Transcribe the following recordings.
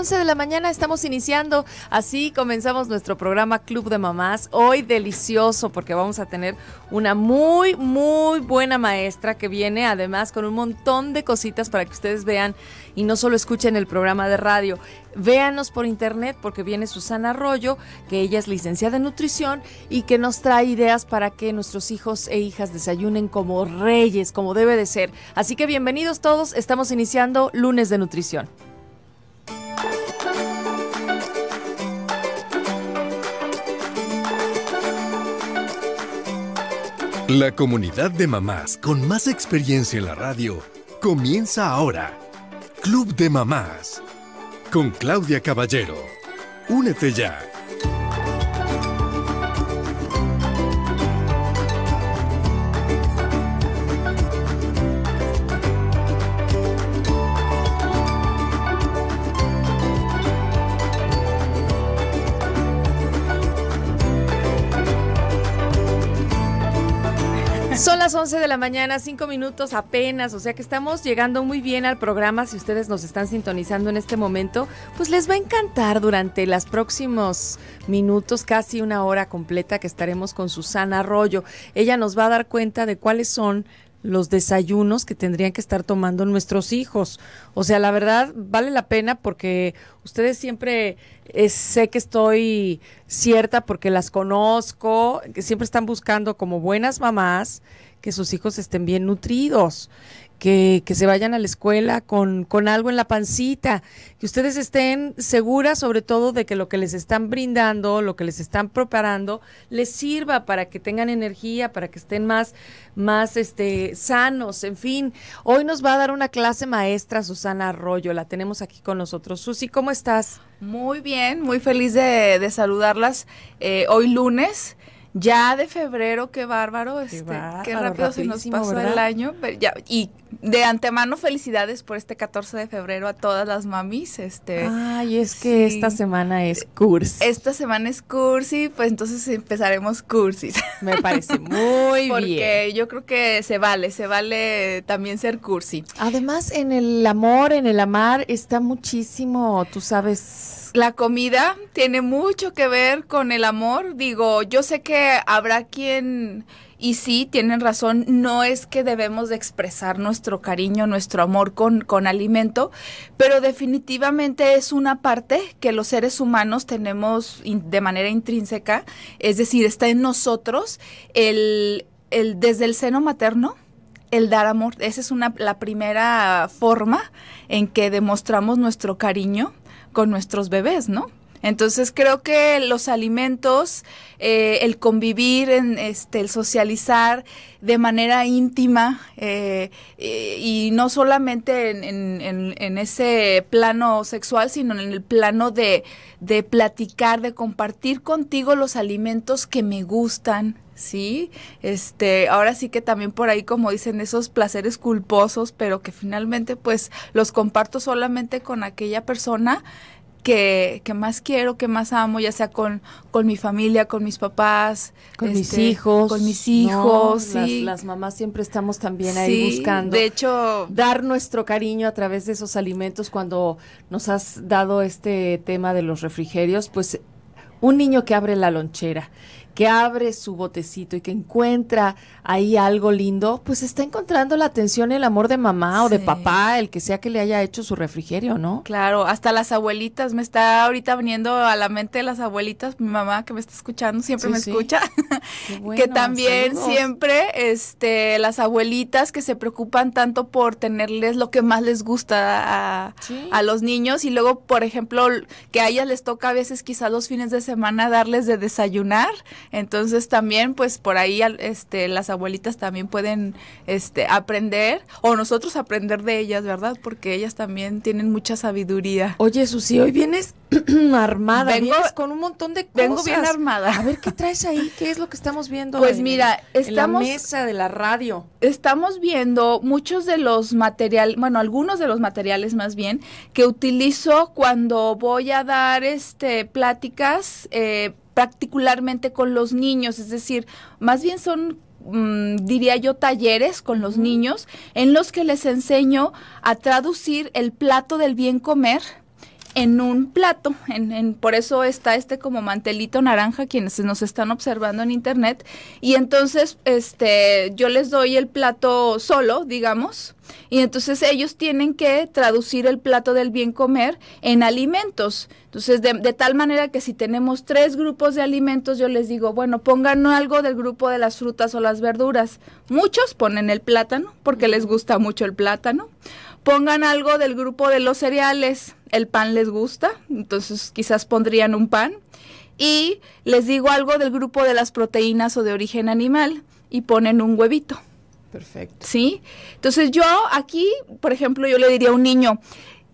11 de la mañana estamos iniciando. Así comenzamos nuestro programa Club de Mamás. Hoy delicioso porque vamos a tener una muy, muy buena maestra que viene además con un montón de cositas para que ustedes vean y no solo escuchen el programa de radio. Véanos por internet porque viene Susana Arroyo, que ella es licenciada en nutrición y que nos trae ideas para que nuestros hijos e hijas desayunen como reyes, como debe de ser. Así que bienvenidos todos, estamos iniciando lunes de nutrición. La comunidad de mamás con más experiencia en la radio comienza ahora. Club de Mamás con Claudia Caballero. Únete ya. Son las 11 de la mañana, 5 minutos apenas, o sea que estamos llegando muy bien al programa. Si ustedes nos están sintonizando en este momento, pues les va a encantar durante los próximos minutos, casi una hora completa que estaremos con Susana Arroyo. Ella nos va a dar cuenta de cuáles son los desayunos que tendrían que estar tomando nuestros hijos. O sea, la verdad vale la pena porque ustedes siempre eh, sé que estoy cierta porque las conozco, que siempre están buscando como buenas mamás que sus hijos estén bien nutridos que, se vayan a la escuela con, con algo en la pancita, que ustedes estén seguras sobre todo de que lo que les están brindando, lo que les están preparando, les sirva para que tengan energía, para que estén más, más este, sanos, en fin. Hoy nos va a dar una clase maestra Susana Arroyo, la tenemos aquí con nosotros. Susi, ¿cómo estás? Muy bien, muy feliz de, saludarlas eh, hoy lunes. Ya de febrero, qué bárbaro, este, qué, rápido se nos pasó el año. y de antemano felicidades por este 14 de febrero a todas las mamis. Este, Ay, es que esta semana es cursi. Esta semana es cursi, pues entonces empezaremos cursis. Me parece muy bien. Porque yo creo que se vale, se vale también ser cursi. Además, en el amor, en el amar, está muchísimo, tú sabes. La comida tiene mucho que ver con el amor. Digo, yo sé que habrá quien, y sí, tienen razón, no es que debemos expresar nuestro cariño, nuestro amor con, con alimento, pero definitivamente es una parte que los seres humanos tenemos de manera intrínseca, es decir, está en nosotros el, el desde el seno materno el dar amor. Esa es una, la primera forma en que demostramos nuestro cariño con nuestros bebés, ¿no? Entonces creo que los alimentos, eh, el convivir, en, este, el socializar de manera íntima eh, eh, y, no solamente en, ese plano sexual, sino en el plano de, de platicar, de compartir contigo los alimentos que me gustan, ¿sí? Este, ahora sí que también por ahí, como dicen, esos placeres culposos, pero que finalmente pues los comparto solamente con aquella persona que, que, más quiero, que más amo, ya sea con, mi familia, con mis papás, con mis este, hijos. Con mis hijos. las, mamás siempre estamos también ahí buscando. De hecho, dar nuestro cariño a través de esos alimentos cuando nos has dado este tema de los refrigerios, pues un niño que abre la lonchera que abre su botecito y que encuentra ahí algo lindo, pues está encontrando la atención y el amor de mamá o de papá, el que sea que le haya hecho su refrigerio, ¿no? Claro, hasta las abuelitas, me está ahorita viniendo a la mente las abuelitas, mi mamá que me está escuchando, siempre me escucha, que también siempre este, las abuelitas que se preocupan tanto por tenerles lo que más les gusta a, a los niños y luego, por ejemplo, que a ellas les toca a veces quizás los fines de semana darles de desayunar, entonces también pues por ahí este, las abuelitas también pueden este, aprender o nosotros aprender de ellas, ¿verdad? Porque ellas también tienen mucha sabiduría. Oye, Susi, hoy vienes armada, vengo, con un montón de cosas. Vengo bien armada. A ver qué traes ahí, qué es lo que estamos viendo. Pues mira, estamos en la mesa de la radio. Estamos viendo muchos de los materiales, bueno, algunos de los materiales más bien que utilizo cuando voy a dar este pláticas eh, particularmente con los niños, es decir, más bien son mm, diría yo, talleres con los niños en los que les enseño a traducir el plato del bien comer en un plato. En, en, por eso está este como mantelito naranja, quienes nos están observando en internet. Y entonces, este, yo les doy el plato solo, digamos, y entonces ellos tienen que traducir el plato del bien comer en alimentos. Entonces, de, tal manera que si tenemos tres grupos de alimentos, yo les digo, bueno, pongan algo del grupo de las frutas o las verduras. Muchos ponen el plátano, porque les gusta mucho el plátano. Pongan algo del grupo de los cereales, el pan les gusta, entonces quizás pondrían un pan y les digo algo del grupo de las proteínas o de origen animal y ponen un huevito. Perfecto. ¿Sí? Entonces yo aquí, por ejemplo, yo le diría a un niño,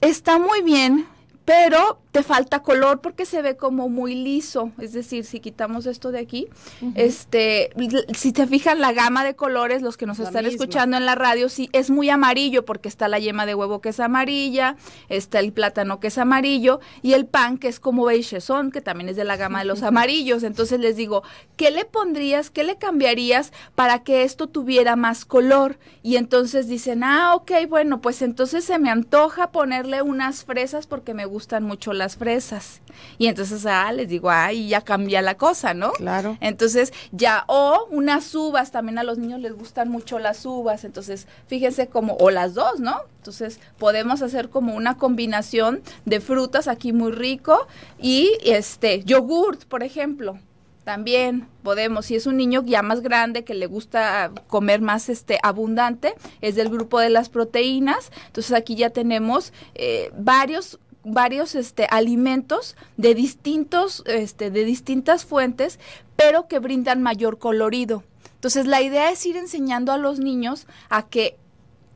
está muy bien, pero te falta color porque se ve como muy liso, es decir, si quitamos esto de aquí, este, si te fijan la gama de colores, los que nos están escuchando en la radio, sí, es muy amarillo porque está la yema de huevo que es amarilla, está el plátano que es amarillo y el pan que es como son que también es de la gama de los amarillos. Entonces les digo, ¿qué le pondrías, qué le cambiarías para que esto tuviera más color? Y entonces dicen, ah, ok, bueno, pues entonces se me antoja ponerle unas fresas porque me gustan mucho las las fresas. Y entonces, ah, les digo, ahí ya cambia la cosa, ¿no? Claro. Entonces, ya, o unas uvas, también a los niños les gustan mucho las uvas, entonces, fíjense como, o las dos, ¿no? Entonces, podemos hacer como una combinación de frutas aquí muy rico y este, yogurt, por ejemplo también podemos, si es un niño ya más grande que le gusta comer más este abundante, es del grupo de las proteínas, entonces aquí ya tenemos eh, varios varios este, alimentos de distintos, este, de distintas fuentes, pero que brindan mayor colorido. Entonces la idea es ir enseñando a los niños a que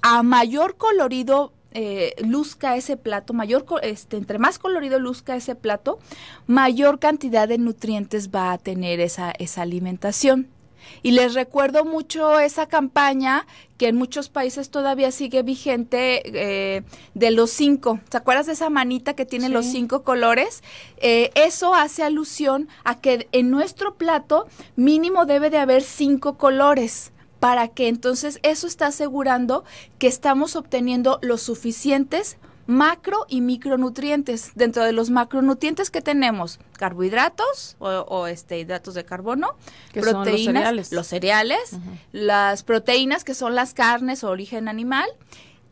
a mayor colorido eh, luzca ese plato, mayor este, entre más colorido luzca ese plato, mayor cantidad de nutrientes va a tener esa, esa alimentación. Y les recuerdo mucho esa campaña que en muchos países todavía sigue vigente eh, de los cinco. ¿Te acuerdas de esa manita que tiene los cinco colores? Eh, eso hace alusión a que en nuestro plato mínimo debe de haber cinco colores para que entonces eso está asegurando que estamos obteniendo los suficientes macro y micronutrientes. Dentro de los macronutrientes que tenemos, carbohidratos o, este, hidratos de carbono, proteínas, los cereales, las proteínas que son las carnes o origen animal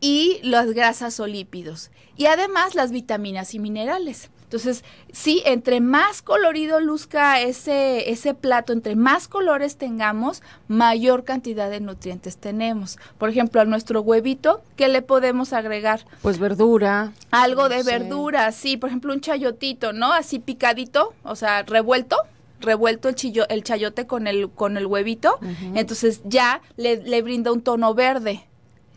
y las grasas o lípidos. Y además las vitaminas y minerales. Entonces, sí, entre más colorido luzca ese, ese plato, entre más colores tengamos, mayor cantidad de nutrientes tenemos. Por ejemplo, a nuestro huevito, ¿qué le podemos agregar? Pues verdura. Algo de verdura, sí. Por ejemplo, un chayotito, ¿no? Así picadito, o sea, revuelto revuelto el, chillo, el chayote con el, con el huevito, entonces ya le, brinda un tono verde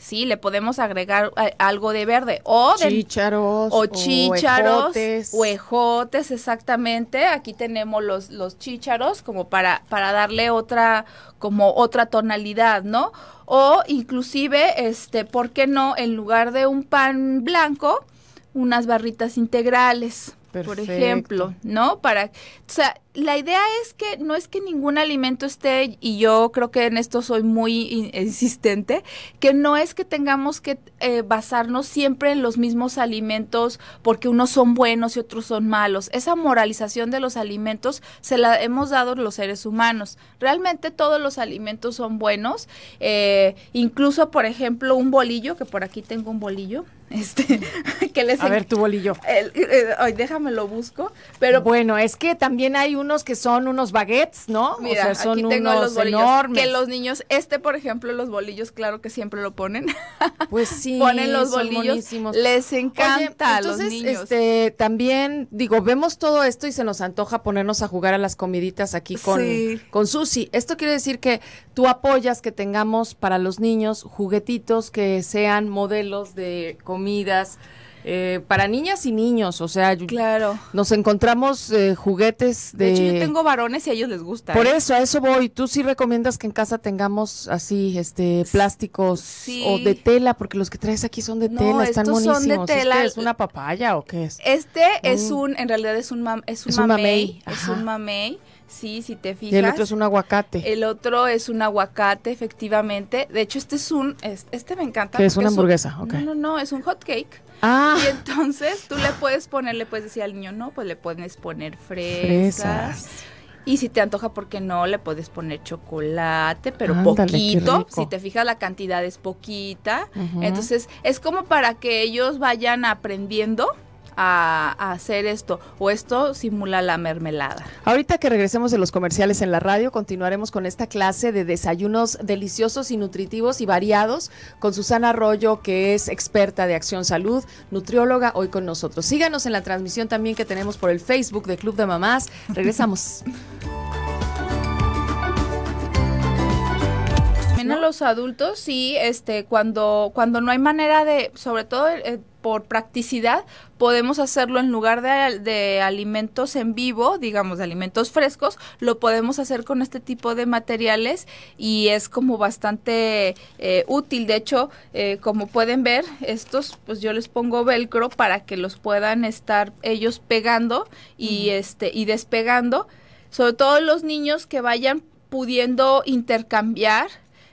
sí, le podemos agregar eh, algo de verde o de, chícharos o chícharos o ejotes. exactamente. Aquí tenemos los los chícharos como para para darle otra como otra tonalidad, ¿no? O inclusive este, ¿por qué no en lugar de un pan blanco unas barritas integrales? Por ejemplo, ¿no? Para, o la idea es que no es que ningún alimento esté, y yo creo que en esto soy muy insistente, que no es que tengamos que eh, basarnos siempre en los mismos alimentos porque unos son buenos y otros son malos. Esa moralización de los alimentos se la hemos dado los seres humanos. Realmente todos los alimentos son buenos, eh, incluso por ejemplo un bolillo, que por aquí tengo un bolillo, este, que les... A ver tu bolillo. El, eh, déjame lo busco, pero... Bueno, es que también hay un unos que son unos baguettes, ¿no? Mira, o sea, son aquí tengo los bolillos. Que los niños, este por ejemplo, los bolillos, claro que siempre lo ponen. Pues sí. Ponen los son bolillos. Les encanta entonces, los niños. Este, también, digo, vemos todo esto y se nos antoja ponernos a jugar a las comiditas aquí con, con Susi. Esto quiere decir que tú apoyas que tengamos para los niños juguetitos que sean modelos de comidas eh, para niñas y niños, o sea, claro. nos encontramos eh, juguetes de... De hecho, yo tengo varones y a ellos les gusta. Por ¿eh? eso, a eso voy. Tú sí recomiendas que en casa tengamos así, este, plásticos o de tela, porque los que traes aquí son de tela, están buenísimos. Son de tela. es una papaya o qué es? Este es mm. un, en realidad es un, es un un mamey. es un mamey Sí, si te fijas. Y el otro es un aguacate. El otro es un aguacate, efectivamente. De hecho, este es un, este, me encanta. Que es una hamburguesa, No, no, no, es un hot cake. Ah. Y entonces tú le puedes poner, le puedes decir al niño, no, pues le puedes poner fresas. Y si te antoja, ¿por qué no? Le puedes poner chocolate, pero poquito. Si te fijas, la cantidad es poquita. Entonces, es como para que ellos vayan aprendiendo a, hacer esto o esto simula la mermelada. Ahorita que regresemos de los comerciales en la radio, continuaremos con esta clase de desayunos deliciosos y nutritivos y variados con Susana Arroyo, que es experta de Acción Salud, nutrióloga, hoy con nosotros. Síganos en la transmisión también que tenemos por el Facebook de Club de Mamás. Regresamos. a los adultos y este cuando cuando no hay manera de sobre todo eh, por practicidad podemos hacerlo en lugar de, alimentos en vivo, digamos, de alimentos frescos, lo podemos hacer con este tipo de materiales y es como bastante eh, útil. De hecho, eh, como pueden ver, estos, pues yo les pongo velcro para que los puedan estar ellos pegando y, este, y despegando. Sobre todo los niños que vayan pudiendo intercambiar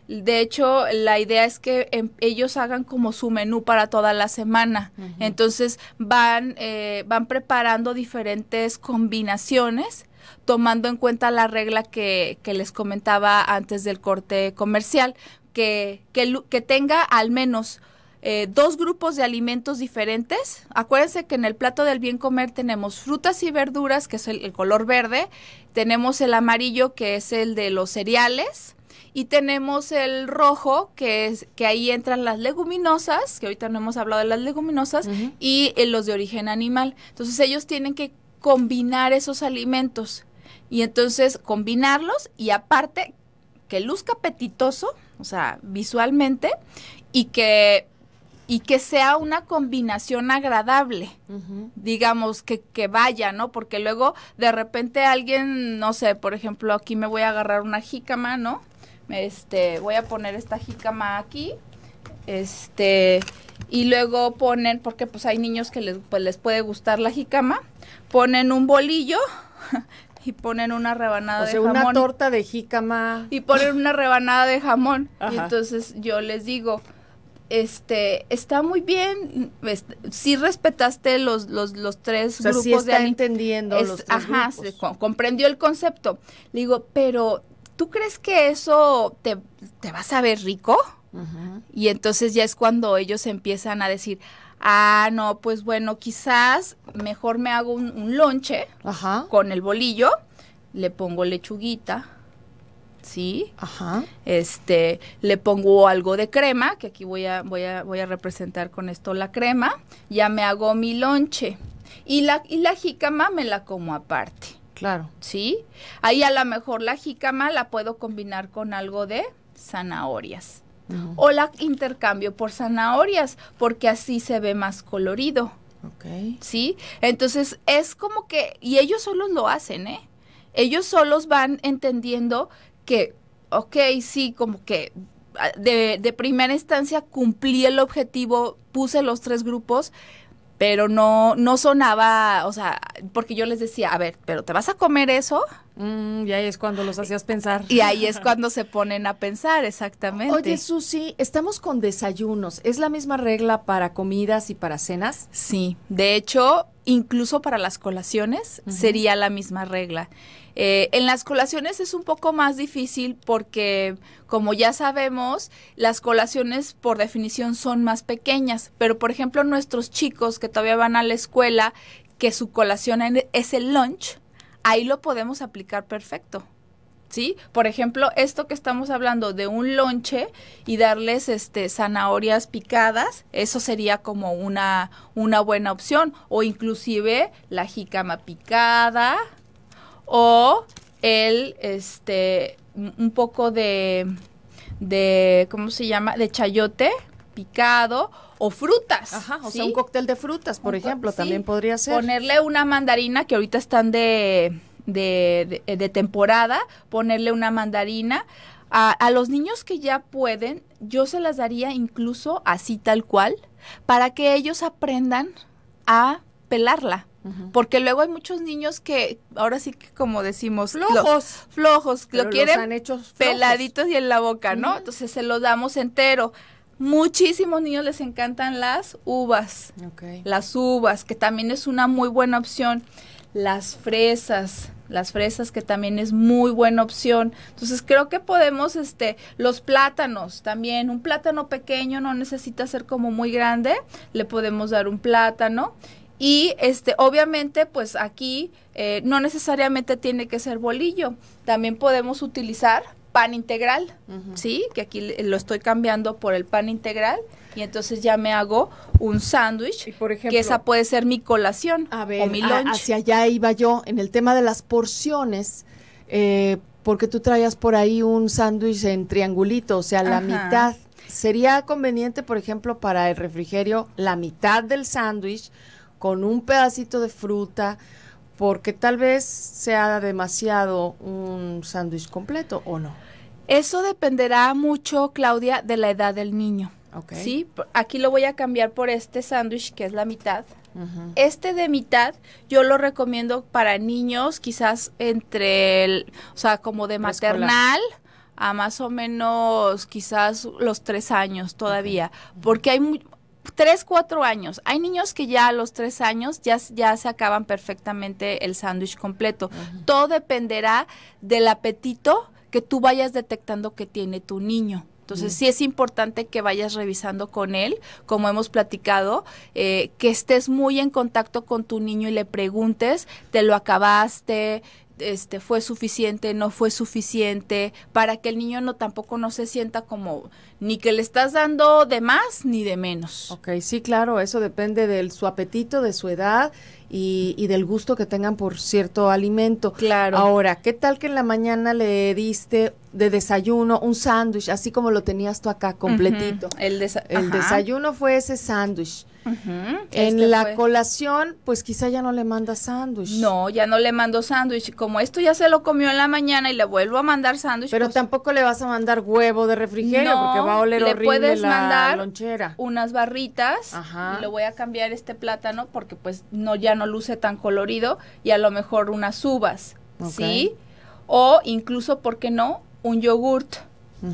de hecho, la idea es que em, ellos hagan como su menú para toda la semana. Entonces van, eh, van preparando diferentes combinaciones tomando en cuenta la regla que, les comentaba antes del corte comercial, que, que, tenga al menos eh, dos grupos de alimentos diferentes. Acuérdense que en el plato del bien comer tenemos frutas y verduras, que es el color verde, tenemos el amarillo, que es el de los cereales, y tenemos el rojo, que es que ahí entran las leguminosas, que ahorita no hemos hablado de las leguminosas, y eh, los de origen animal. Entonces ellos tienen que combinar esos alimentos. Y entonces combinarlos y aparte que luzca apetitoso, o sea, visualmente, y que y que sea una combinación agradable, digamos, que, que vaya, ¿no? Porque luego de repente alguien, no sé, por ejemplo, aquí me voy a agarrar una jícama, ¿no? Este, voy a poner esta jícama aquí. Este, y luego ponen, porque pues hay niños que les, pues, les puede gustar la jícama, ponen un bolillo y ponen una rebanada o sea, de una torta de jícama. Y ponen una rebanada de jamón. Y entonces yo les digo, este, está muy bien, si respetaste los, los, tres grupos está entendiendo los Ajá, comprendió el concepto. Le digo, pero ¿tú crees que eso te, te vas a saber rico? Y entonces ya es cuando ellos empiezan a decir, ah, no, pues bueno, quizás mejor me hago un, lonche con el bolillo, le pongo lechuguita, ¿sí? Este, le pongo algo de crema, que aquí voy a, voy a, voy a representar con esto la crema, ya me hago mi lonche. Y la, y la jícama me la como aparte. Claro. ¿Sí? Ahí a lo mejor la jícama la puedo combinar con algo de zanahorias. O la intercambio por zanahorias, porque así se ve más colorido. ¿Sí? Entonces es como que, y ellos solos lo hacen, ¿eh? Ellos solos van entendiendo que, ok, sí, como que ah, de, de primera instancia cumplí el objetivo, puse los tres grupos, pero no, no sonaba, o sea, porque yo les decía, a ver, pero ¿te vas a comer eso? Mm, y ahí es cuando los hacías pensar. Y ahí es cuando se ponen a pensar, exactamente. Oye, Susi, estamos con desayunos. ¿Es la misma regla para comidas y para cenas? Sí, de hecho, incluso para las colaciones sería la misma regla. Eh, en las colaciones es un poco más difícil porque, como ya sabemos, las colaciones por definición son más pequeñas, pero por ejemplo nuestros chicos que todavía van a la escuela, que su colación es el lunch, ahí lo podemos aplicar perfecto. ¿Sí? Por ejemplo, esto que estamos hablando de un lonche y darles este zanahorias picadas, eso sería como una, una buena opción. O inclusive la jicama picada o el este un poco de de ¿cómo se llama? de chayote picado o frutas. Ajá, o sea, un cóctel de frutas, por ejemplo, también podría ser. Ponerle una mandarina que ahorita están de, de, temporada, ponerle una mandarina. A, a, los niños que ya pueden, yo se las daría incluso así tal cual, para que ellos aprendan a pelarla. Porque luego hay muchos niños que ahora sí que como decimos flojos, flojos, lo quieren han peladitos y en la boca, ¿no? Entonces se lo damos entero. Muchísimos niños les encantan las uvas. Las uvas, que también es una muy buena opción. Las fresas, las fresas que también es muy buena opción. Entonces creo que podemos, este, los plátanos también, un plátano pequeño no necesita ser como muy grande, le podemos dar un plátano. Y este, obviamente, pues aquí eh, no necesariamente tiene que ser bolillo, también podemos utilizar pan integral, ¿sí? Que aquí lo estoy cambiando por el pan integral y entonces ya me hago un sándwich, que esa puede ser mi colación a o mi lunch. hacia allá iba yo en el tema de las porciones, eh, porque tú traías por ahí un sándwich en triangulito, o sea, la mitad. ¿Sería conveniente, por ejemplo, para el refrigerio, la mitad del sándwich con un pedacito de fruta, porque tal vez sea demasiado un sándwich completo o no. Eso dependerá mucho, Claudia, de la edad del niño. Sí, aquí lo voy a cambiar por este sándwich que es la mitad. Este de mitad yo lo recomiendo para niños quizás entre el, o sea, como de maternal a más o menos quizás los tres años todavía, porque hay Tres, cuatro años. Hay niños que ya a los tres años ya, ya se acaban perfectamente el sándwich completo. Todo dependerá del apetito que tú vayas detectando que tiene tu niño. Entonces mm. sí es importante que vayas revisando con él, como hemos platicado, eh, que estés muy en contacto con tu niño y le preguntes, te lo acabaste, este, fue suficiente, no fue suficiente, para que el niño no tampoco no se sienta como ni que le estás dando de más ni de menos. Ok, sí, claro, eso depende de su apetito, de su edad y, del gusto que tengan por cierto alimento. Claro. Ahora, ¿qué tal que en la mañana le diste de desayuno un sándwich, así como lo tenías tú acá, completito? el, el desayuno fue ese sándwich en este la colación, pues quizá ya no le manda sándwich. No, ya no le mando sándwich. Como esto ya se lo comió en la mañana y le vuelvo a mandar sándwich. Pero pues tampoco le vas a mandar huevo de refrigerio porque va a oler le horrible puedes mandar lonchera. Unas barritas. Ajá. Y le voy a cambiar este plátano porque pues no ya no luce tan colorido y a lo mejor unas uvas, ¿sí? O incluso, ¿por qué no? Un yogurt.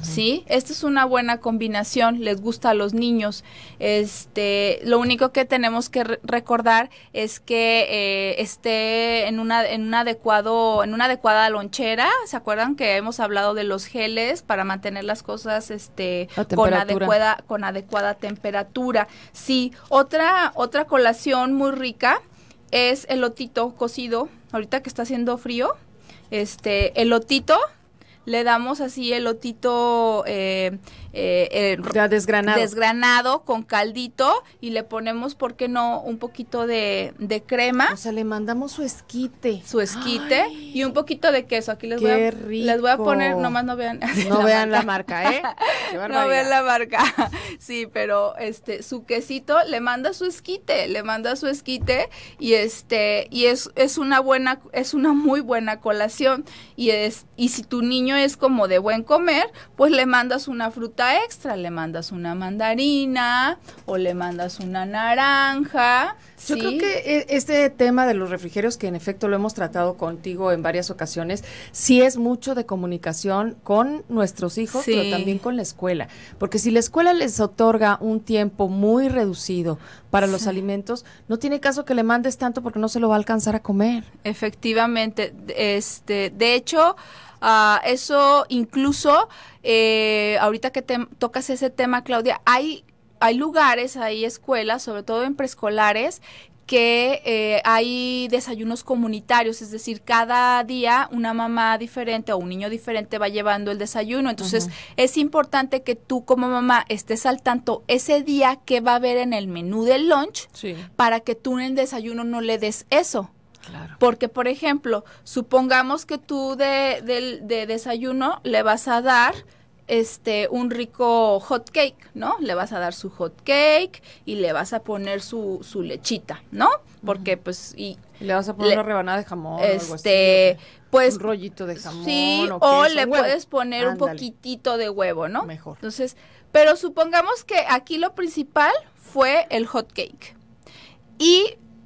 ¿Sí? Esta es una buena combinación, les gusta a los niños. Este, lo único que tenemos que recordar es que eh, esté en una en un adecuado en una adecuada lonchera, ¿se acuerdan que hemos hablado de los geles para mantener las cosas este con adecuada con adecuada temperatura? Sí, otra otra colación muy rica es el lotito cocido, ahorita que está haciendo frío, este el lotito le damos así el eh, eh, desgranado. con caldito y le ponemos, ¿por qué no?, un poquito de, crema. O sea, le mandamos su esquite. Su esquite y un poquito de queso. Aquí les, voy a, les voy a poner, nomás no vean. la marca. la marca, ¿eh? no vean la marca. Sí, pero este, su quesito le manda su esquite, le manda su esquite y este, y es, es una buena, es una muy buena colación. Y es, y si tu niño es como de buen comer, pues le mandas una fruta extra, le mandas una mandarina o le mandas una naranja. Yo creo que eh, este tema de los refrigerios, que en efecto lo hemos tratado contigo en varias ocasiones, sí es mucho de comunicación con nuestros hijos, pero también con la escuela. Porque si la escuela les otorga un tiempo muy reducido para los alimentos, no tiene caso que le mandes tanto porque no se lo va a alcanzar a comer. Efectivamente, este, de hecho, Ah, eso incluso, eh, ahorita que te tocas ese tema, Claudia, hay, hay lugares, hay escuelas, sobre todo en preescolares, que eh, hay desayunos comunitarios, es decir, cada día una mamá diferente o un niño diferente va llevando el desayuno. Entonces, es importante que tú como mamá estés al tanto ese día que va a haber en el menú del lunch para que tú en el desayuno no le des eso. Porque, por ejemplo, supongamos que tú de, de, desayuno le vas a dar este un rico hot cake, ¿no? Le vas a dar su hot cake y le vas a poner su, su lechita, ¿no? Porque pues y le vas a poner una rebanada de jamón, este, pues un rollito de jamón, sí, o, le puedes poner un poquitito de huevo, ¿no? Mejor. Entonces, pero supongamos que aquí lo principal fue el hot cake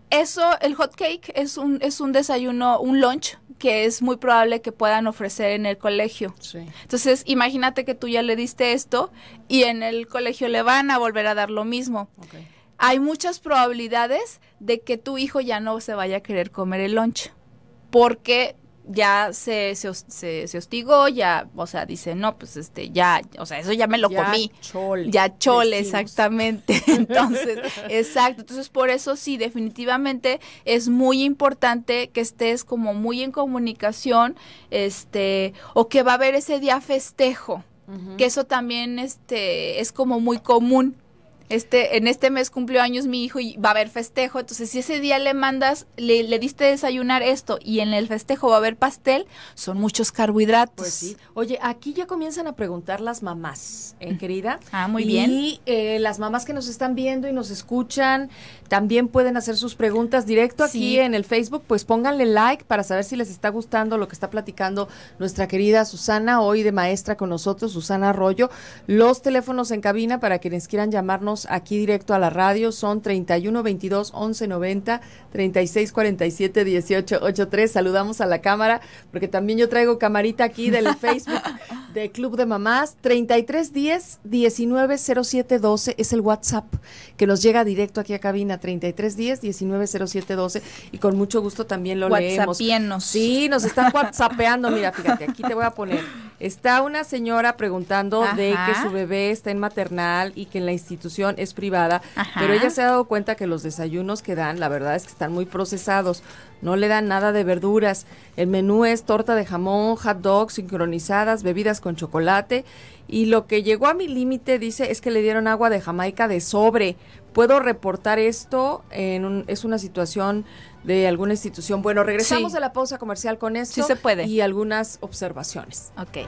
eso, el hot cake es un, es un desayuno, un lunch que es muy probable que puedan ofrecer en el colegio. Entonces, imagínate que tú ya le diste esto y en el colegio le van a volver a dar lo mismo. Hay muchas probabilidades de que tu hijo ya no se vaya a querer comer el lunch porque ya se, se, se, hostigó, ya, o sea, dice, no, pues este, ya, o sea, eso ya me lo ya comí. ya chole, exactamente. Entonces, exacto. Entonces, por eso sí, definitivamente es muy importante que estés como muy en comunicación, este, o que va a haber ese día festejo, que eso también, este, es como muy común este, en este mes cumplió años mi hijo y va a haber festejo, entonces si ese día le mandas, le, diste desayunar esto y en el festejo va a haber pastel, son muchos carbohidratos. Pues sí. Oye, aquí ya comienzan a preguntar las mamás, eh, querida. Ah, muy bien. Y eh, las mamás que nos están viendo y nos escuchan, también pueden hacer sus preguntas directo aquí en el Facebook, pues pónganle like para saber si les está gustando lo que está platicando nuestra querida Susana, hoy de maestra con nosotros, Susana Arroyo. Los teléfonos en cabina para quienes quieran llamarnos aquí directo a la radio son 31 22 11 90 36 47 18 83. Saludamos a la cámara porque también yo traigo camarita aquí del Facebook de Club de Mamás. 33 10 19 07 12 es el WhatsApp que nos llega directo aquí a cabina. 33 10 19 07 12 y con mucho gusto también lo leemos. Sí, nos están WhatsAppeando. Mira, fíjate, aquí te voy a poner. Está una señora preguntando de que su bebé está en maternal y que en la institución es privada, pero ella se ha dado cuenta que los desayunos que dan, la verdad es que están muy procesados, no le dan nada de verduras. El menú es torta de jamón, hot dogs sincronizadas, bebidas con chocolate y lo que llegó a mi límite, dice, es que le dieron agua de Jamaica de sobre. Puedo reportar esto, en es una situación de alguna institución. Bueno, regresamos a la pausa comercial con esto. Sí se puede. Y algunas observaciones. Ok.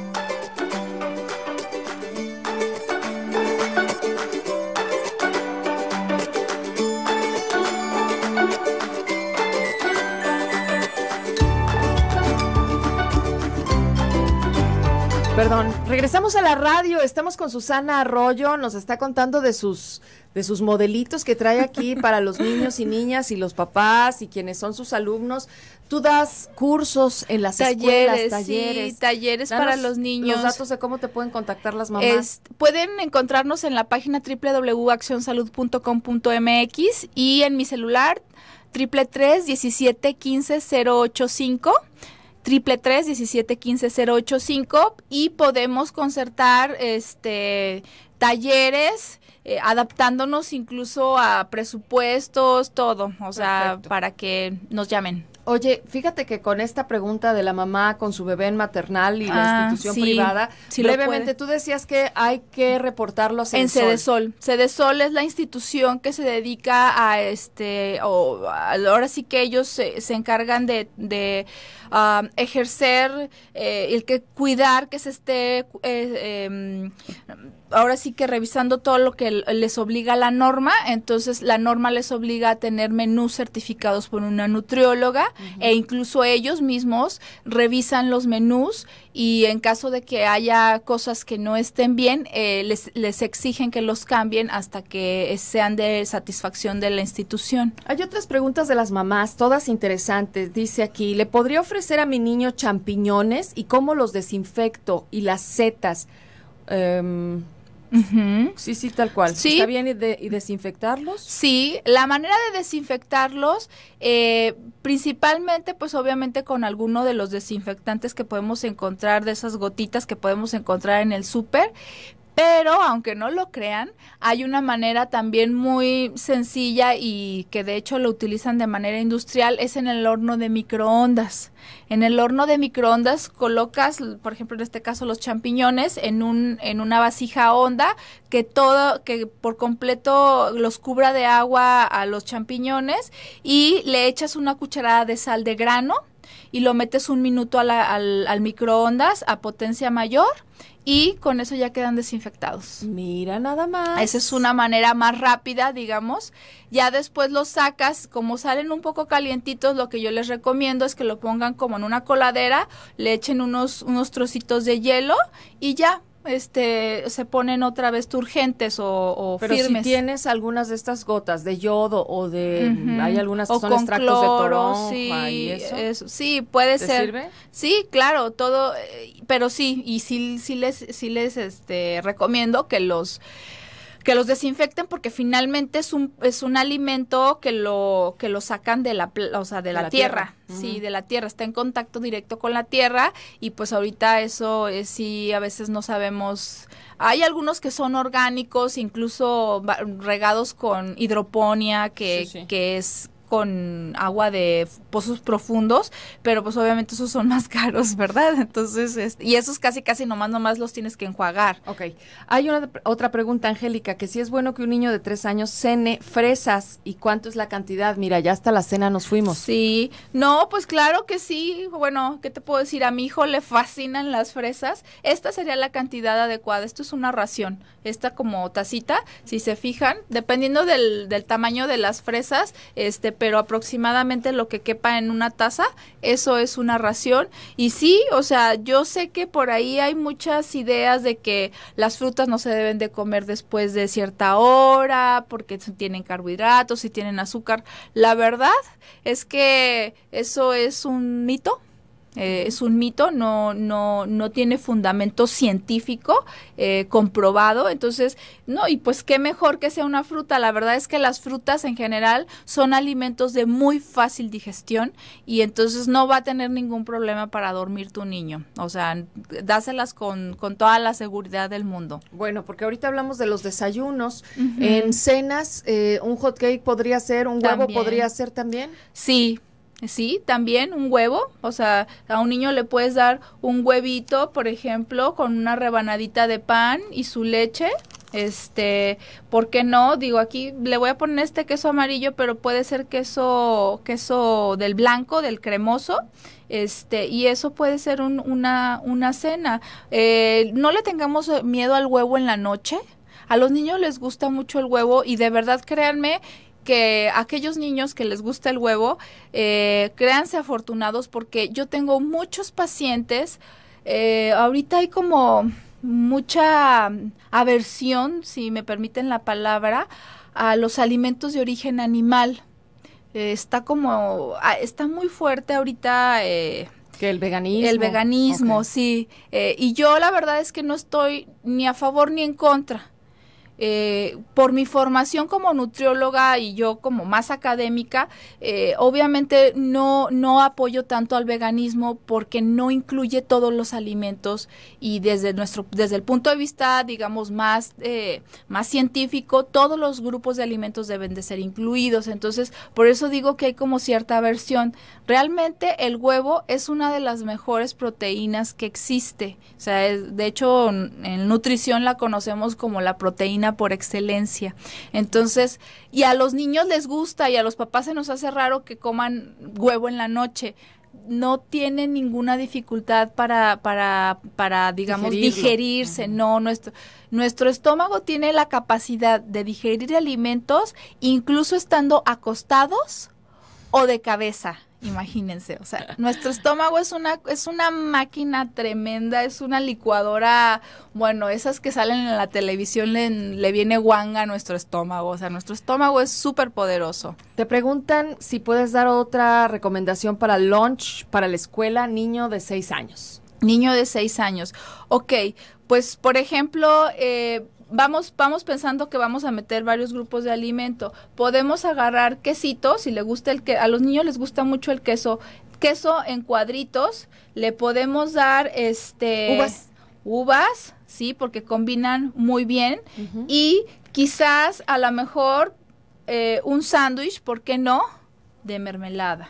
Perdón, regresamos a la radio, estamos con Susana Arroyo, nos está contando de sus de sus modelitos que trae aquí para los niños y niñas y los papás y quienes son sus alumnos. Tú das cursos en las escuelas, talleres. Sí, talleres para los niños. Los datos de cómo te pueden contactar las mamás. pueden encontrarnos en la página www.accionsalud.com.mx y en mi celular triple tres diecisiete quince cero ocho triple tres diecisiete quince cero y podemos concertar este talleres eh, adaptándonos incluso a presupuestos todo o sea para que nos llamen Oye, fíjate que con esta pregunta de la mamá con su bebé en maternal y la ah, institución privada, brevemente tú decías que hay que reportarlo a Cedesol. En Cedesol. Cedesol es la institución que se dedica a este, o ahora sí que ellos se, se encargan de ejercer, eh, el que cuidar que se esté, eh, em, ahora sí que revisando todo lo que les obliga la norma, entonces la norma les obliga a tener menús certificados por una nutrióloga e incluso ellos mismos revisan los menús y en caso de que haya cosas que no estén bien, eh, les, les, exigen que los cambien hasta que sean de satisfacción de la institución. Hay otras preguntas de las mamás, todas interesantes. Dice aquí, ¿le podría ofrecer a mi niño champiñones y cómo los desinfecto y las setas? Em, Sí, sí, tal cual. ¿Está bien y, de, desinfectarlos? Sí, la manera de desinfectarlos, eh, principalmente, pues obviamente con alguno de los desinfectantes que podemos encontrar, de esas gotitas que podemos encontrar en el súper, pero, aunque no lo crean, hay una manera también muy sencilla y que de hecho lo utilizan de manera industrial, es en el horno de microondas. En el horno de microondas colocas, por ejemplo, en este caso los champiñones en, un, en una vasija honda que todo, que por completo los cubra de agua a los champiñones y le echas una cucharada de sal de grano y lo metes un minuto al, al microondas a potencia mayor y con eso ya quedan desinfectados. Mira nada más. Esa es una manera más rápida, digamos. Ya después los sacas, como salen un poco calientitos, lo que yo les recomiendo es que lo pongan como en una coladera, le echen unos, unos trocitos de hielo y ya este, se ponen otra vez turgentes o, o Pero firmes. si tienes algunas de estas gotas de yodo o de, hay algunas que son extractos de toronja sí, y eso. sí, puede ¿Te ser. Sirve? Sí, claro, todo, eh, pero sí, y sí, sí les, sí les, este, recomiendo que los que los desinfecten porque finalmente es un, es un alimento que lo, que lo sacan de la, o de, la, tierra. Sí, de la tierra. Está en contacto directo con la tierra y pues ahorita eso es sí a veces no sabemos. Hay algunos que son orgánicos, incluso regados con hidroponía, que, que es con agua de pozos profundos, pero pues obviamente esos son más caros, ¿verdad? Entonces, y esos casi, casi nomás, nomás los tienes que enjuagar. Ok. Hay una otra pregunta, Angélica, que si es bueno que un niño de tres años cene fresas y cuánto es la cantidad. Mira, ya hasta la cena nos fuimos. Sí, no, pues claro que sí. Bueno, ¿qué te puedo decir? A mi hijo le fascinan las fresas. Esta sería la cantidad adecuada. Esto es una ración. Esta como tacita, si se fijan, dependiendo del, del tamaño de las fresas, este pero aproximadamente lo que quepa en una taza, eso es una ración. Y sí, o sea, yo sé que por ahí hay muchas ideas de que las frutas no se deben de comer después de cierta hora, porque tienen carbohidratos y tienen azúcar. La verdad es que eso es un mito eh, es un mito, no, no, no tiene fundamento científico eh, comprobado. Entonces, no, y pues qué mejor que sea una fruta. La verdad es que las frutas en general son alimentos de muy fácil digestión y entonces no va a tener ningún problema para dormir tu niño. O sea, dáselas con, toda la seguridad del mundo. Bueno, porque ahorita hablamos de los desayunos. En cenas, eh, un hot cake podría ser, un huevo podría ser también. Sí, Sí, también un huevo, o sea, a un niño le puedes dar un huevito, por ejemplo, con una rebanadita de pan y su leche. Este, ¿por qué no? Digo, aquí le voy a poner este queso amarillo, pero puede ser queso queso del blanco, del cremoso. Este, y eso puede ser una, una cena. Eh, no le tengamos miedo al huevo en la noche. A los niños les gusta mucho el huevo y de verdad créanme que aquellos niños que les gusta el huevo, eh, créanse afortunados porque yo tengo muchos pacientes, eh, ahorita hay como mucha aversión, si me permiten la palabra, a los alimentos de origen animal. Eh, está como, ah, está muy fuerte ahorita. Eh, que el veganismo. El veganismo, sí. y yo la verdad es que no estoy ni a favor ni en contra. Eh, por mi formación como nutrióloga y yo como más académica, eh, obviamente no, no apoyo tanto al veganismo porque no incluye todos los alimentos y desde, nuestro, desde el punto de vista, digamos, más, eh, más científico, todos los grupos de alimentos deben de ser incluidos. Entonces, por eso digo que hay como cierta versión, Realmente el huevo es una de las mejores proteínas que existe. O sea, de hecho, en nutrición la conocemos como la proteína por excelencia. Entonces, y a los niños les gusta y a los papás se nos hace raro que coman huevo en la noche no tienen ninguna dificultad para, para, para digamos, digerirse. No, nuestro, nuestro estómago tiene la capacidad de digerir alimentos incluso estando acostados o de cabeza. Imagínense, o sea, nuestro estómago es una, es una máquina tremenda, es una licuadora, bueno, esas que salen en la televisión le, viene guanga a nuestro estómago, o sea, nuestro estómago es súper poderoso. Te preguntan si puedes dar otra recomendación para lunch, para la escuela, niño de seis años. Niño de seis años, ok, pues por ejemplo, eh, vamos, vamos pensando que vamos a meter varios grupos de alimento. Podemos agarrar quesitos, si le gusta el que a los niños les gusta mucho el queso, queso en cuadritos, le podemos dar este uvas, sí, porque combinan muy bien y quizás a lo mejor eh, un sándwich, ¿por qué no? De mermelada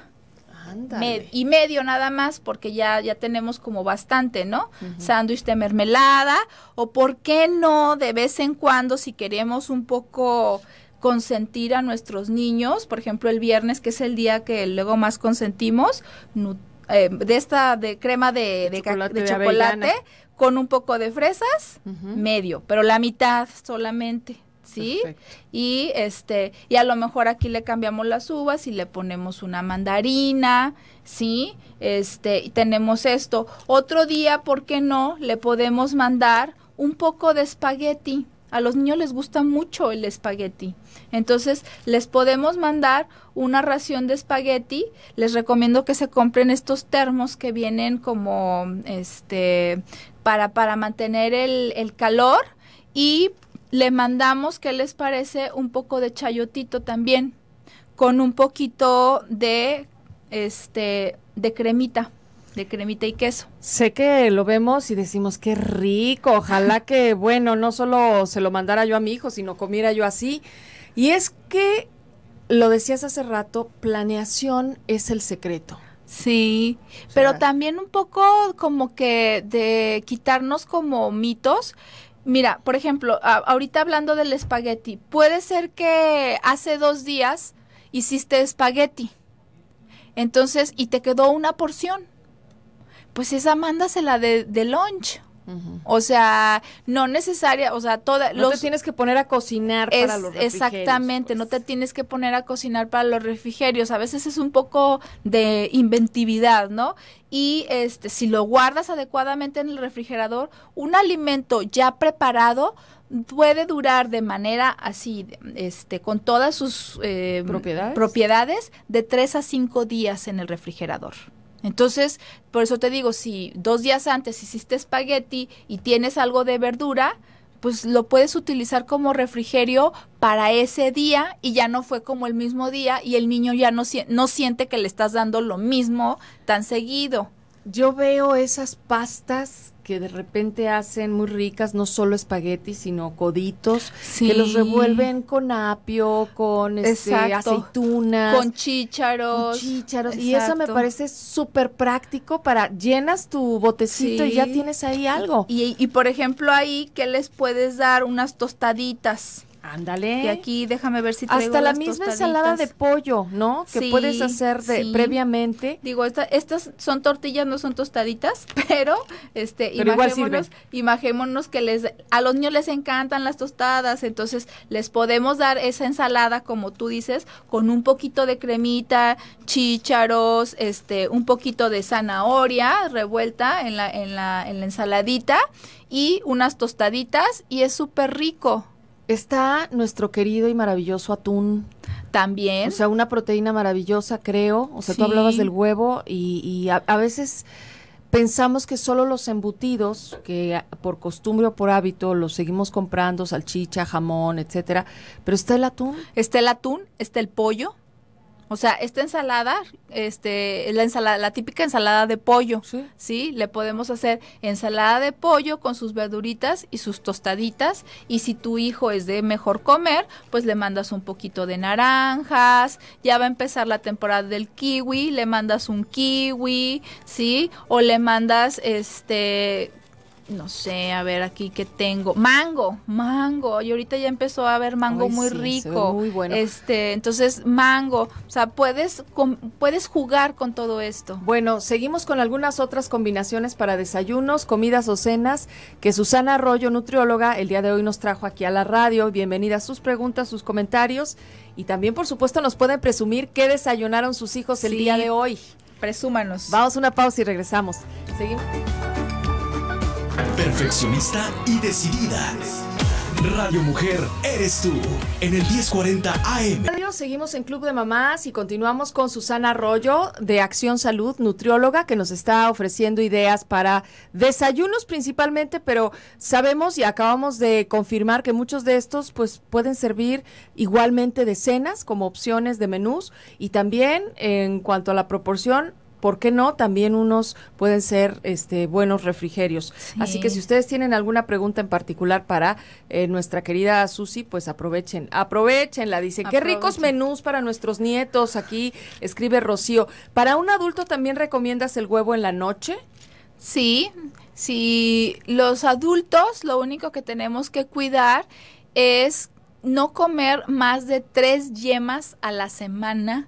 y medio nada más, porque ya, ya tenemos como bastante, ¿no? Sándwich de mermelada, o por qué no de vez en cuando, si queremos un poco consentir a nuestros niños, por ejemplo el viernes, que es el día que luego más consentimos, eh, de esta de crema de, chocolate, con un poco de fresas, medio, pero la mitad solamente, ¿sí? Y este, y a lo mejor aquí le cambiamos las uvas y le ponemos una mandarina, ¿sí? Este, y tenemos esto. Otro día, ¿por qué no? Le podemos mandar un poco de espagueti. A los niños les gusta mucho el espagueti. Entonces, les podemos mandar una ración de espagueti. Les recomiendo que se compren estos termos que vienen como este para, para mantener el, el calor y le mandamos, ¿qué les parece? Un poco de chayotito también, con un poquito de, este, de cremita de cremita y queso. Sé que lo vemos y decimos, qué rico, ojalá que, bueno, no solo se lo mandara yo a mi hijo, sino comiera yo así. Y es que, lo decías hace rato, planeación es el secreto. Sí, pero también un poco como que de quitarnos como mitos Mira, por ejemplo, ahorita hablando del espagueti, puede ser que hace dos días hiciste espagueti. Entonces, y te quedó una porción. Pues esa mándasela de, de lunch o sea, no necesaria, o sea, toda no te tienes que poner a cocinar para los refrigerios. Exactamente, no te pues. tienes que poner a cocinar para los refrigerios. A veces es un poco de inventividad, ¿no? Y este, si lo guardas adecuadamente en el refrigerador, un alimento ya preparado puede durar de manera así, este, con todas sus eh, ¿Propiedades? propiedades, de tres a cinco días en el refrigerador. Entonces, por eso te digo, si dos días antes hiciste espagueti y tienes algo de verdura, pues lo puedes utilizar como refrigerio para ese día y ya no fue como el mismo día y el niño ya no, no siente que le estás dando lo mismo tan seguido. Yo veo esas pastas que de repente hacen muy ricas, no solo espaguetis, sino coditos, que los revuelven con apio, con este, aceitunas, con chícharos. Y eso me parece súper práctico para llenas tu botecito y ya tienes ahí algo. Y, y por ejemplo ahí, ¿qué les puedes dar? Unas tostaditas Ándale. Y aquí déjame ver si traigo Hasta la misma ensalada de pollo, ¿no? Que puedes hacer de, previamente. Digo, estas son tortillas, no son tostaditas, pero este imagémonos, imagémonos que les a los niños les encantan las tostadas, entonces les podemos dar esa ensalada como tú dices con un poquito de cremita, chícharos, este un poquito de zanahoria revuelta en la en la en la ensaladita y unas tostaditas y es súper rico. Está nuestro querido y maravilloso atún. También. O sea, una proteína maravillosa, creo. O sea, tú hablabas del huevo y, a, a, veces pensamos que solo los embutidos, que por costumbre o por hábito los seguimos comprando, salchicha, jamón, etcétera. Pero está el atún. Está el atún, está el pollo. O sea, esta ensalada, este, la ensalada, la típica ensalada de pollo, ¿sí? Le podemos hacer ensalada de pollo con sus verduritas y sus tostaditas. Y si tu hijo es de mejor comer, pues le mandas un poquito de naranjas. Ya va a empezar la temporada del kiwi, le mandas un kiwi, ¿sí? O le mandas, este, no sé, a ver aquí qué tengo. Mango, mango. Y ahorita ya empezó a haber mango muy rico. Muy bueno. Este, entonces, mango. O sea, puedes, puedes jugar con todo esto. Bueno, seguimos con algunas otras combinaciones para desayunos, comidas o cenas que Susana Arroyo, nutrióloga, el día de hoy nos trajo aquí a la radio. Bienvenidas sus preguntas, sus comentarios. Y también, por supuesto, nos pueden presumir qué desayunaron sus hijos el día de hoy. Presúmanos. Vamos a una pausa y regresamos. Seguimos perfeccionista y decidida. Radio Mujer, eres tú, en el 1040 AM. Seguimos en Club de Mamás y continuamos con Susana Arroyo de Acción Salud, nutrióloga, que nos está ofreciendo ideas para desayunos principalmente, pero sabemos y acabamos de confirmar que muchos de estos pues pueden servir igualmente de cenas como opciones de menús y también en cuanto a la proporción ¿por qué no? También unos pueden ser este, buenos refrigerios. Así que si ustedes tienen alguna pregunta en particular para eh, nuestra querida Susi, pues aprovechen, aprovechenla, dice. Qué ricos menús para nuestros nietos aquí, escribe Rocío. ¿Para un adulto también recomiendas el huevo en la noche? Sí, sí, los adultos lo único que tenemos que cuidar es no comer más de tres yemas a la semana.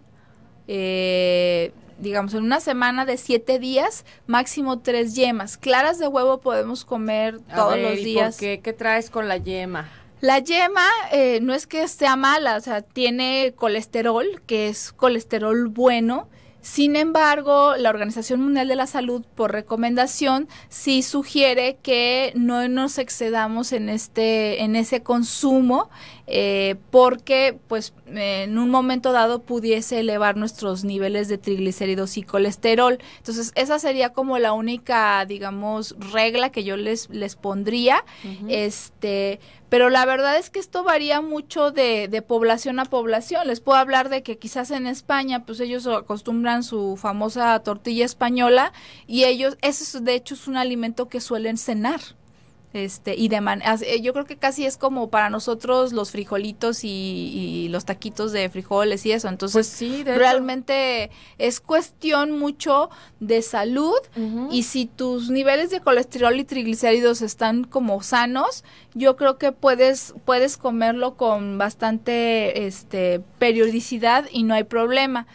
Eh, digamos, en una semana de siete días, máximo tres yemas. Claras de huevo podemos comer todos los días. qué? qué? traes con la yema? La yema eh, no es que sea mala, o sea, tiene colesterol, que es colesterol bueno. Sin embargo, la Organización Mundial de la Salud, por recomendación, sí sugiere que no nos excedamos en este, en ese consumo eh, porque pues en un momento dado pudiese elevar nuestros niveles de triglicéridos y colesterol. Entonces, esa sería como la única, digamos, regla que yo les, pondría. Este, pero la verdad es que esto varía mucho de, población a población. Les puedo hablar de que quizás en España, pues ellos acostumbran su famosa tortilla española y ellos, eso de hecho es un alimento que suelen cenar. Este, y de eh, yo creo que casi es como para nosotros los frijolitos y, los taquitos de frijoles y eso. Entonces, pues realmente es cuestión mucho de salud y si tus niveles de colesterol y triglicéridos están como sanos, yo creo que puedes puedes comerlo con bastante este, periodicidad y no hay problema.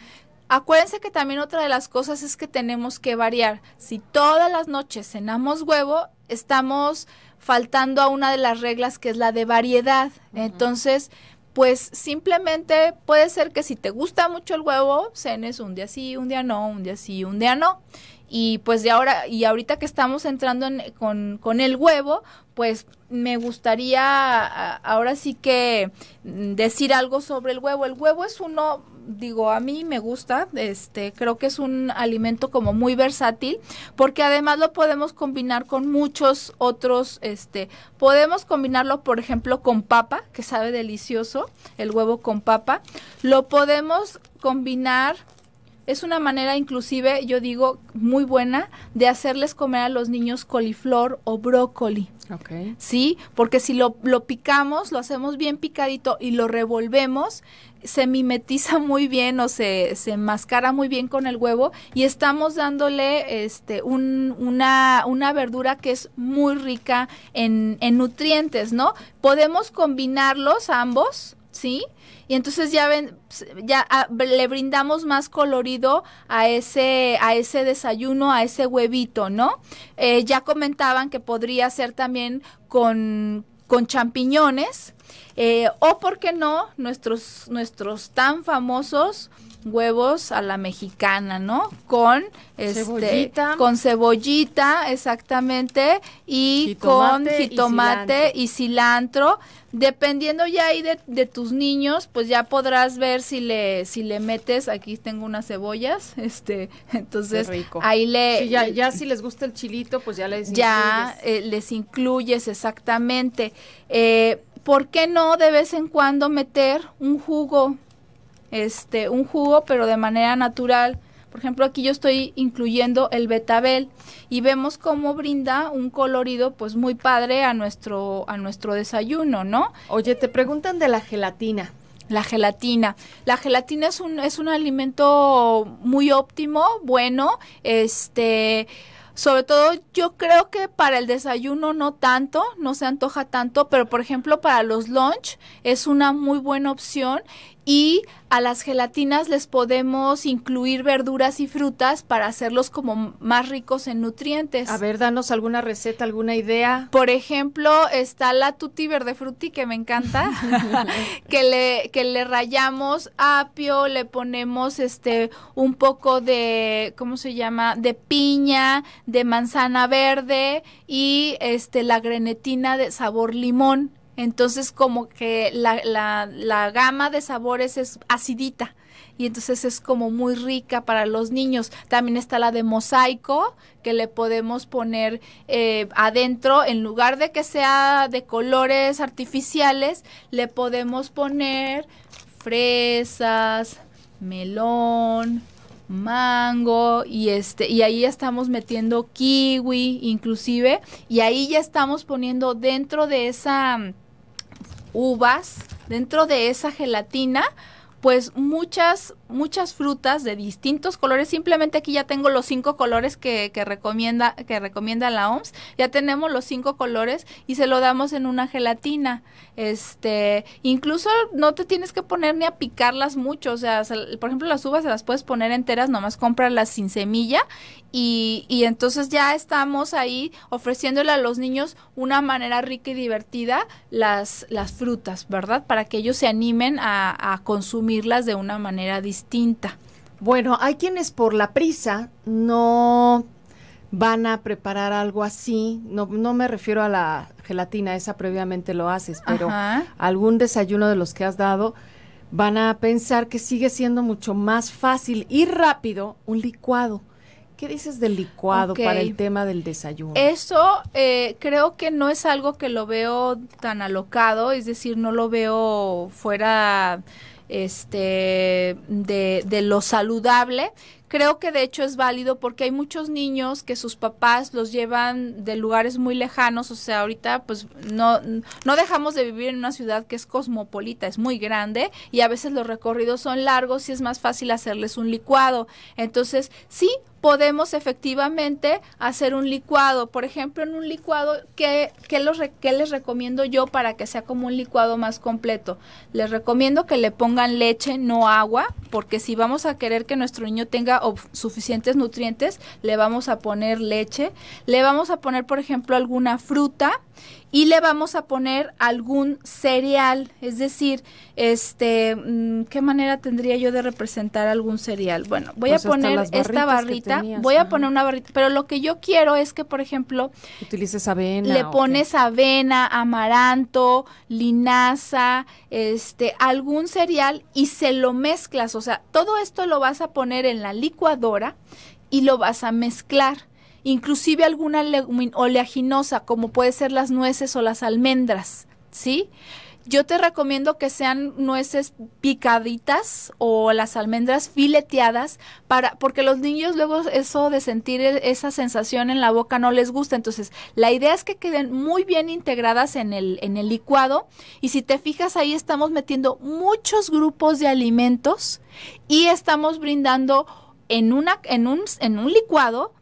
Acuérdense que también otra de las cosas es que tenemos que variar. Si todas las noches cenamos huevo, estamos faltando a una de las reglas que es la de variedad. Entonces, pues simplemente puede ser que si te gusta mucho el huevo, cenes un día sí, un día no, un día sí, un día no. Y pues de ahora, y ahorita que estamos entrando con, con el huevo, pues me gustaría ahora sí que mm, decir algo sobre el huevo. El huevo es uno digo, a mí me gusta, este, creo que es un alimento como muy versátil, porque además lo podemos combinar con muchos otros, este, podemos combinarlo, por ejemplo, con papa, que sabe delicioso, el huevo con papa, lo podemos combinar es una manera inclusive, yo digo, muy buena de hacerles comer a los niños coliflor o brócoli Okay. ¿Sí? Porque si lo, lo, picamos, lo hacemos bien picadito y lo revolvemos, se mimetiza muy bien o se, se enmascara muy bien con el huevo y estamos dándole este, una, una, verdura que es muy rica en, en nutrientes, ¿no? Podemos combinarlos ambos ¿sí? Y entonces ya ven, ya ah, le brindamos más colorido a ese, a ese desayuno, a ese huevito, ¿no? Eh, ya comentaban que podría ser también con, con champiñones, eh, o por qué no, nuestros, nuestros tan famosos huevos a la mexicana, ¿no? Con este cebollita. con cebollita, exactamente, y con jitomate y cilantro. Dependiendo ya ahí de, tus niños, pues ya podrás ver si le si le metes, aquí tengo unas cebollas, este, entonces ahí le ya, si les gusta el chilito, pues ya les ya incluyes. Eh, les incluyes exactamente. Eh, ¿Por qué no de vez en cuando meter un jugo este, un jugo, pero de manera natural. Por ejemplo, aquí yo estoy incluyendo el betabel y vemos cómo brinda un colorido pues muy padre a nuestro a nuestro desayuno, ¿no? Oye, te preguntan de la gelatina. La gelatina. La gelatina es un es un alimento muy óptimo, bueno, este sobre todo yo creo que para el desayuno no tanto, no se antoja tanto, pero por ejemplo para los lunch es una muy buena opción y a las gelatinas les podemos incluir verduras y frutas para hacerlos como más ricos en nutrientes. A ver, danos alguna receta, alguna idea. Por ejemplo, está la tutti verde frutti que me encanta, que le que le rayamos apio, le ponemos este un poco de ¿cómo se llama? de piña, de manzana verde y este la grenetina de sabor limón entonces como que la, gama de sabores es acidita y entonces es como muy rica para los niños. También está la de mosaico que le podemos poner eh, adentro, en lugar de que sea de colores artificiales, le podemos poner fresas, melón, mango y este y ahí ya estamos metiendo kiwi inclusive y ahí ya estamos poniendo dentro de esa uvas, dentro de esa gelatina, pues muchas muchas frutas de distintos colores. Simplemente aquí ya tengo los cinco colores que, recomienda, que recomienda la OMS. Ya tenemos los cinco colores y se lo damos en una gelatina. Este, incluso no te tienes que poner ni a picarlas mucho. O sea, por ejemplo, las uvas se las puedes poner enteras, nomás las sin semilla. Y, entonces ya estamos ahí ofreciéndole a los niños una manera rica y divertida las, las frutas, ¿verdad? Para que ellos se animen a, a consumirlas de una manera distinta bueno, hay quienes por la prisa no van a preparar algo así. No, me refiero a la gelatina, esa previamente lo haces, pero algún desayuno de los que has dado van a pensar que sigue siendo mucho más fácil y rápido un licuado. ¿Qué dices del licuado para el tema del desayuno? Eso eh, creo que no es algo que lo veo tan alocado, es decir, no lo veo fuera este, de, de lo saludable Creo que de hecho es válido porque hay muchos niños que sus papás los llevan de lugares muy lejanos, o sea, ahorita pues no, no dejamos de vivir en una ciudad que es cosmopolita, es muy grande y a veces los recorridos son largos y es más fácil hacerles un licuado. Entonces, sí, podemos efectivamente hacer un licuado. Por ejemplo, en un licuado, que los, que les recomiendo yo para que sea como un licuado más completo? Les recomiendo que le pongan leche, no agua, porque si vamos a querer que nuestro niño tenga o suficientes nutrientes, le vamos a poner leche, le vamos a poner, por ejemplo, alguna fruta y le vamos a poner algún cereal, es decir, este, mm, ¿qué manera tendría yo de representar algún cereal? Bueno, voy a pues poner esta barrita, voy a poner una barrita, pero lo que yo quiero es que, por ejemplo, utilices avena, le pones avena, amaranto, linaza, este, algún cereal y se lo mezclas, o sea, todo esto lo vas a poner en la licuadora y lo vas a mezclar inclusive alguna oleaginosa como puede ser las nueces o las almendras, ¿sí? Yo te recomiendo que sean nueces picaditas o las almendras fileteadas para porque los niños luego eso de sentir e, esa sensación en la boca no les gusta, entonces la idea es que queden muy bien integradas en el en el licuado y si te fijas ahí estamos metiendo muchos grupos de alimentos y estamos brindando en una en un licuado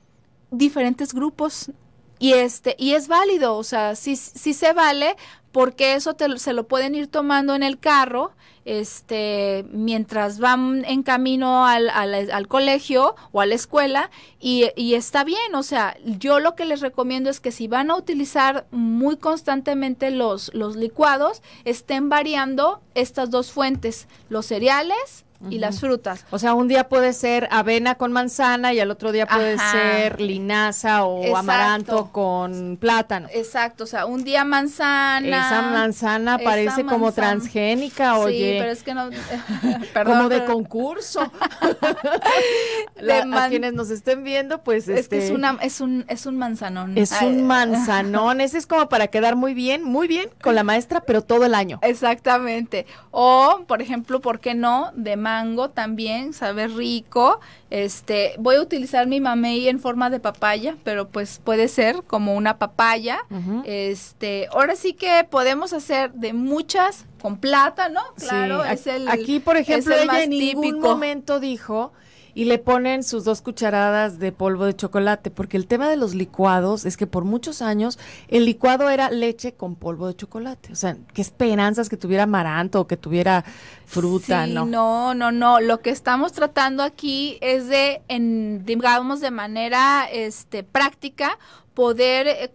diferentes grupos y este y es válido, o sea, sí, se vale porque eso se lo pueden ir tomando en el carro, este, mientras van en camino al, al, colegio o a la escuela y, y, está bien, o sea, yo lo que les recomiendo es que si van a utilizar muy constantemente los, los licuados, estén variando estas dos fuentes, los cereales y las frutas. O sea, un día puede ser avena con manzana y al otro día puede ser linaza o amaranto con plátano. Exacto, o sea, un día manzana. Esa manzana parece como transgénica, oye. Sí, pero es que no. Perdón, como de concurso. quienes nos estén viendo, pues. Es que es, este, una, es, un, es un manzanón. Es un manzanón. Ese es como para quedar muy bien, muy bien con la maestra, pero todo el año. Exactamente. O, por ejemplo, ¿por qué no? De mango también, sabe rico. Este, voy a utilizar mi mamey en forma de papaya, pero pues puede ser como una papaya. Este, ahora sí que podemos hacer de muchas con plátano, claro, es el Aquí, por ejemplo, en ningún momento dijo y le ponen sus dos cucharadas de polvo de chocolate, porque el tema de los licuados es que por muchos años el licuado era leche con polvo de chocolate. O sea, qué esperanzas que tuviera amaranto o que tuviera fruta, ¿no? No, no, no. Lo que estamos tratando aquí es de, en, digamos, de manera este, práctica, poder eh,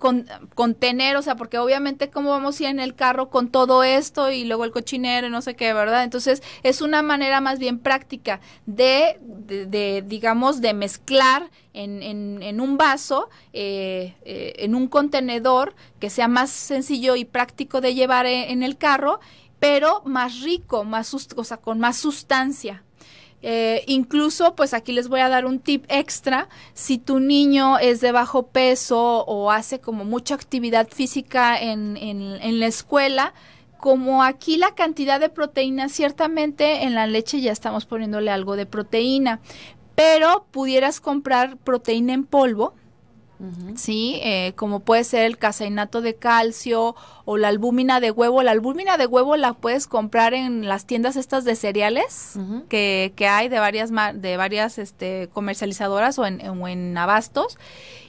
contener, o sea, porque obviamente cómo vamos a ir en el carro con todo esto y luego el cochinero y no sé qué, ¿verdad? Entonces es una manera más bien práctica de, de, digamos, de mezclar en, en, un vaso, eh, eh, en un contenedor que sea más sencillo y práctico de llevar en, el carro, pero más rico, más, o sea, con más sustancia. Eh, incluso, pues aquí les voy a dar un tip extra. Si tu niño es de bajo peso o hace como mucha actividad física en, en, en la escuela, como aquí la cantidad de proteína, ciertamente en la leche ya estamos poniéndole algo de proteína, pero pudieras comprar proteína en polvo, ¿sí? Eh, como puede ser el caseinato de calcio o la albúmina de huevo. La albúmina de huevo la puedes comprar en las tiendas estas de cereales que, hay de varias, de varias este, comercializadoras o en, abastos.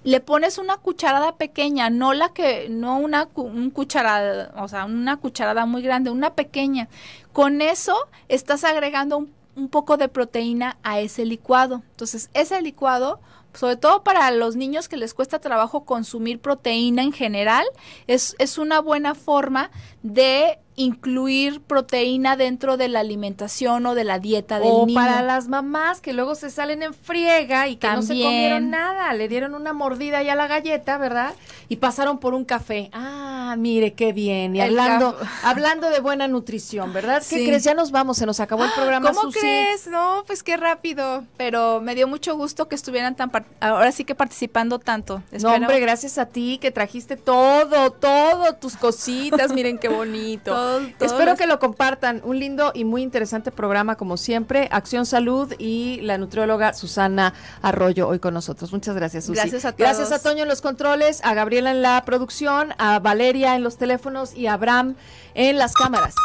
Le pones una cucharada pequeña, no la que, no una un cucharada, o sea, una cucharada muy grande, una pequeña. Con eso estás agregando un un poco de proteína a ese licuado. Entonces, ese licuado sobre todo para los niños que les cuesta trabajo consumir proteína en general, es, es una buena forma de incluir proteína dentro de la alimentación o de la dieta del o para las mamás que luego se salen en friega y que no se comieron nada, le dieron una mordida ya a la galleta, ¿verdad? Y pasaron por un café. Ah, mire qué bien. Y hablando hablando de buena nutrición, ¿verdad? ¿Qué crees? Ya nos vamos, se nos acabó el ah, programa. ¿Cómo crees? No, pues qué rápido, pero me dio mucho gusto que estuvieran tan ahora sí que participando tanto. No, hombre, gracias a ti que trajiste todo, todo tus cositas, miren qué bonito. Espero que lo compartan. Un lindo y muy interesante programa, como siempre. Acción Salud y la nutrióloga Susana Arroyo hoy con nosotros. Muchas gracias, Susi. Gracias a Gracias a Toño en los controles, a Gabriela en la producción, a Valeria en los teléfonos y a Abraham en las cámaras.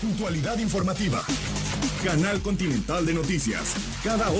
Puntualidad informativa. Canal Continental de Noticias. Cada